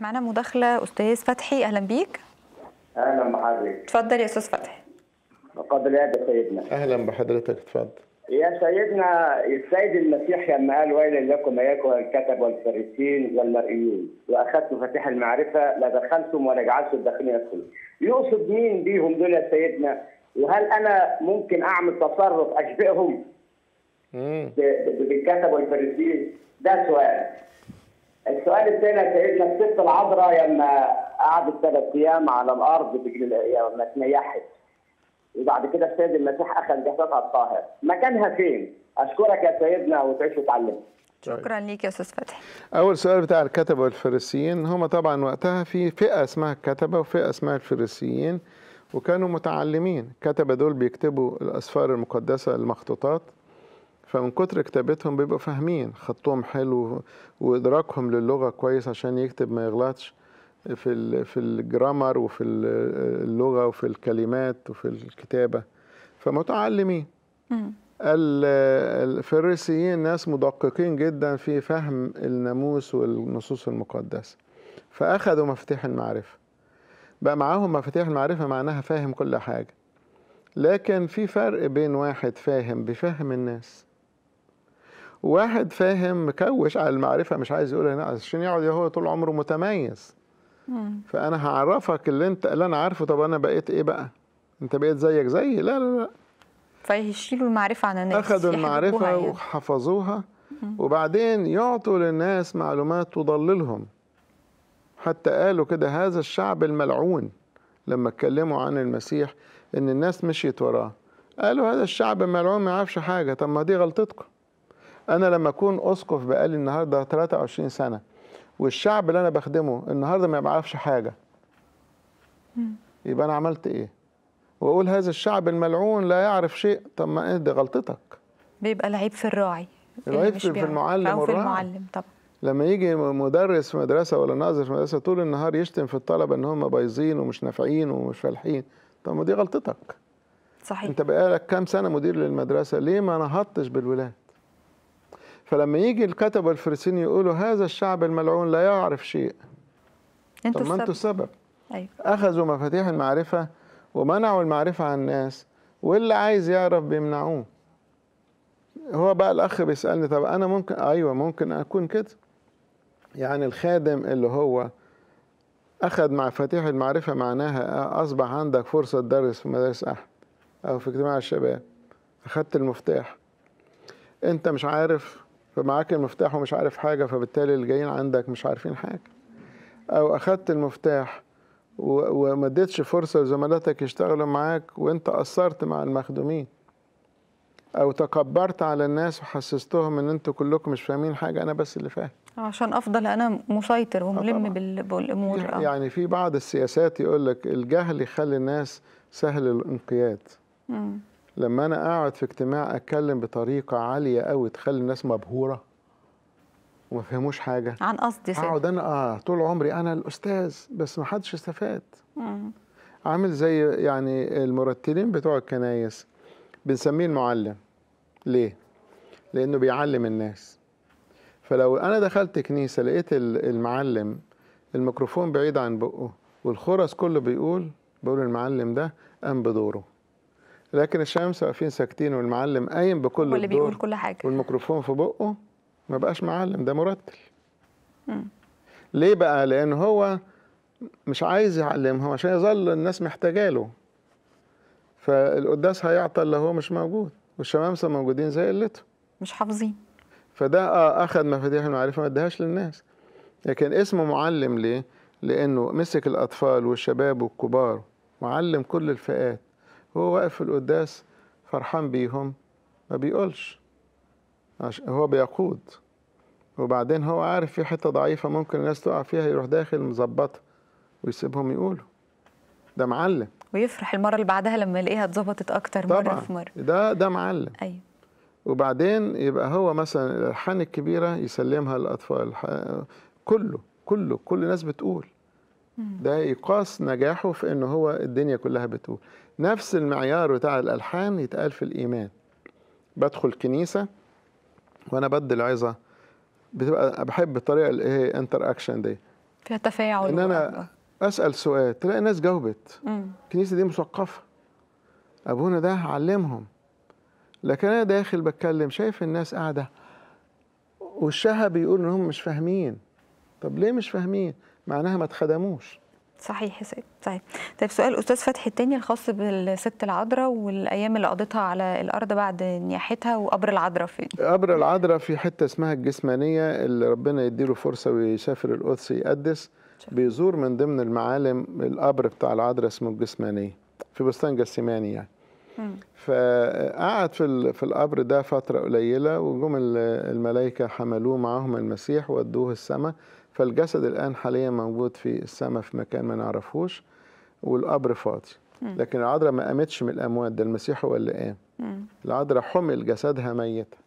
معنا مداخلة أستاذ فتحي أهلا بيك أهلا بحضرتك اتفضل يا أستاذ فتحي بقدر يا سيدنا أهلا بحضرتك اتفضل يا سيدنا السيد المسيح لما قال ويلا لكم اياكم الكتب والفارسين والمرئيون واخذت مفاتيح المعرفه لا دخلتم ولا جعلتم الداخلين يدخلون يقصد مين بيهم دول يا سيدنا؟ وهل انا ممكن اعمل تصرف اشبههم؟ بالكتب والفارسين ده سؤال. السؤال الثاني يا سيدنا الست العذراء لما قعدت ثلاث ايام على الارض لما تنيحت وبعد كده السيد المسيح اخذ جسدها الطاهر مكانها فين؟ اشكرك يا سيدنا وتعيش وتعلم طيب. شكرا ليك يا استاذ فتحي اول سؤال بتاع الكتبه والفريسيين هم طبعا وقتها في فئه اسمها الكتبه وفئه اسمها الفريسيين وكانوا متعلمين الكتبه دول بيكتبوا الاسفار المقدسه المخطوطات فمن كتر كتابتهم بيبقوا فاهمين خطهم حلو وادراكهم للغه كويس عشان يكتب ما يغلطش في في الجرامر وفي اللغه وفي الكلمات وفي الكتابه فمتعلمين الفريسيين ناس مدققين جدا في فهم الناموس والنصوص المقدسه فاخذوا مفاتيح المعرفه بقى معاهم مفاتيح المعرفه معناها فاهم كل حاجه لكن في فرق بين واحد فاهم بيفهم الناس واحد فاهم مكوش على المعرفه مش عايز يقولها هنا عشان يقعد هو طول عمره متميز فانا هعرفك اللي انت اللي انا عارفه طب انا بقيت ايه بقى انت بقيت زيك زيي لا لا لا فيشيلوا المعرفه عن الناس اخذوا المعرفه يعني. وحفظوها وبعدين يعطوا للناس معلومات تضللهم حتى قالوا كده هذا الشعب الملعون لما اتكلموا عن المسيح ان الناس مشيت وراه قالوا هذا الشعب ملعون ما يعرفش حاجه طب ما دي غلطتكم انا لما اكون اسقف بقالي النهارده 23 سنه والشعب اللي انا بخدمه النهارده ما يعرفش حاجه يبقى انا عملت ايه واقول هذا الشعب الملعون لا يعرف شيء طب ما ايه دي غلطتك بيبقى العيب في الراعي العيب في, في المعلم او في المعلم طبعا لما يجي مدرس في مدرسه ولا ناظر في مدرسه طول النهار يشتم في الطلبه ان هم بايظين ومش نافعين ومش فالحين طب ما دي غلطتك صحيح انت بقالك كام سنه مدير للمدرسه ليه ما نهضتش بالولاد فلما يجي الكتبة الفرسين يقولوا هذا الشعب الملعون لا يعرف شيء انتوا طب ما انتوا السبب أيوة. اخذوا مفاتيح المعرفة ومنعوا المعرفة عن الناس واللي عايز يعرف بيمنعوه هو بقى الاخ بيسالني طب انا ممكن ايوه ممكن اكون كده يعني الخادم اللي هو اخذ مفاتيح المعرفه معناها اصبح عندك فرصه تدرس في مدارس احد او في اجتماع الشباب اخذت المفتاح انت مش عارف فمعاك المفتاح ومش عارف حاجة فبالتالي اللي جايين عندك مش عارفين حاجة أو أخدت المفتاح وما اديتش فرصة لزملاتك يشتغلوا معاك وانت قصرت مع المخدومين او تكبرت على الناس وحسستهم ان انتوا كلكم مش فاهمين حاجه انا بس اللي فاهم عشان افضل انا مسيطر آه وملم بالامور يعني, آه. يعني في بعض السياسات يقول لك الجهل يخلي الناس سهل الانقياد مم. لما انا اقعد في اجتماع اتكلم بطريقه عاليه قوي تخلي الناس مبهوره وما فهموش حاجه عن قصدي اقعد انا اه طول عمري انا الاستاذ بس ما حدش استفاد عامل زي يعني المرتلين بتوع الكنايس بنسميه المعلم ليه لانه بيعلم الناس فلو انا دخلت كنيسه لقيت المعلم الميكروفون بعيد عن بقه والخرس كله بيقول بقول المعلم ده قام بدوره لكن الشمس واقفين ساكتين والمعلم قايم بكل واللي بيقول كل حاجه والميكروفون في بقه ما بقاش معلم ده مرتل ليه بقى لان هو مش عايز يعلمهم عشان يظل الناس محتاجه له فالقداس هيعطى اللي هو مش موجود والشمامسه موجودين زي قلته مش حافظين فده اه اخذ مفاتيح المعرفه ما ادهاش للناس لكن اسمه معلم ليه لانه مسك الاطفال والشباب والكبار وعلم كل الفئات وهو واقف في القداس فرحان بيهم ما بيقولش هو بيقود وبعدين هو عارف في حتة ضعيفة ممكن الناس تقع فيها يروح داخل مظبطها ويسيبهم يقولوا ده معلم ويفرح المرة اللي بعدها لما يلاقيها اتظبطت أكتر طبعًا. مرة في مرة ده ده معلم أيوه وبعدين يبقى هو مثلا الألحان الكبيرة يسلمها للأطفال كله كله كل الناس بتقول ده يقاس نجاحه في ان هو الدنيا كلها بتقول نفس المعيار بتاع الالحان يتقال في الايمان بدخل كنيسه وانا بدي العظه بتبقى بحب الطريقه اللي هي انتر اكشن دي فيها تفاعل ان انا اسال سؤال تلاقي ناس جاوبت الكنيسه دي مثقفه ابونا ده علمهم لكن انا داخل بتكلم شايف الناس قاعده وشها بيقول هم مش فاهمين طب ليه مش فاهمين معناها ما اتخدموش صحيح سيد طيب طيب سؤال استاذ فتحي التاني الخاص بالست العذراء والايام اللي قضيتها على الارض بعد نياحتها وقبر العذراء فين قبر العذراء في حته اسمها الجسمانيه اللي ربنا يديله فرصه ويسافر القدس يقدس بيزور من ضمن المعالم القبر بتاع العذراء اسمه الجسمانيه في بستان جسيماني يعني فقعد في في القبر ده فتره قليله وجم الملائكه حملوه معاهم المسيح ودوه السماء فالجسد الآن حاليا موجود في السماء في مكان ما نعرفوش والقبر فاضي لكن العذراء ما قامتش من الأموات ده المسيح هو اللي قام العذراء حمل جسدها ميته